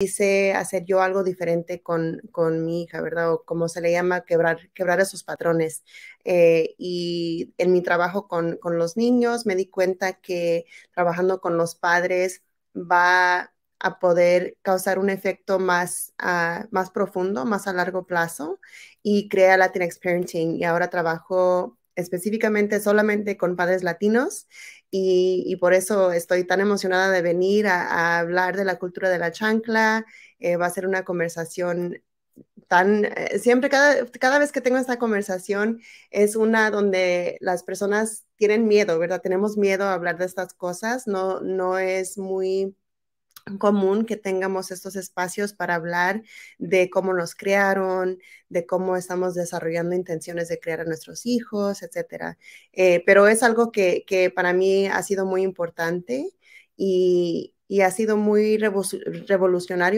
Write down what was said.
quise hacer yo algo diferente con, con, mi hija, ¿verdad? O como se le llama, quebrar, quebrar esos patrones. Eh, y en mi trabajo con, con, los niños me di cuenta que trabajando con los padres va a poder causar un efecto más, ah, más profundo, más a largo plazo y crea Latinx Parenting. Y ahora trabajo específicamente solamente con padres latinos y, por eso estoy tan emocionada de venir a, hablar de la cultura de la chancla. Eh, va a ser una conversación tan, eh, siempre cada, vez que tengo esta conversación es una donde las personas tienen miedo, ¿verdad? Tenemos miedo a hablar de estas cosas, no, no es muy común que tengamos estos espacios para hablar de cómo nos crearon, de cómo estamos desarrollando intenciones de crear a nuestros hijos, etcétera, eh, pero es algo que, para mí ha sido muy importante y, y ha sido muy revolucionario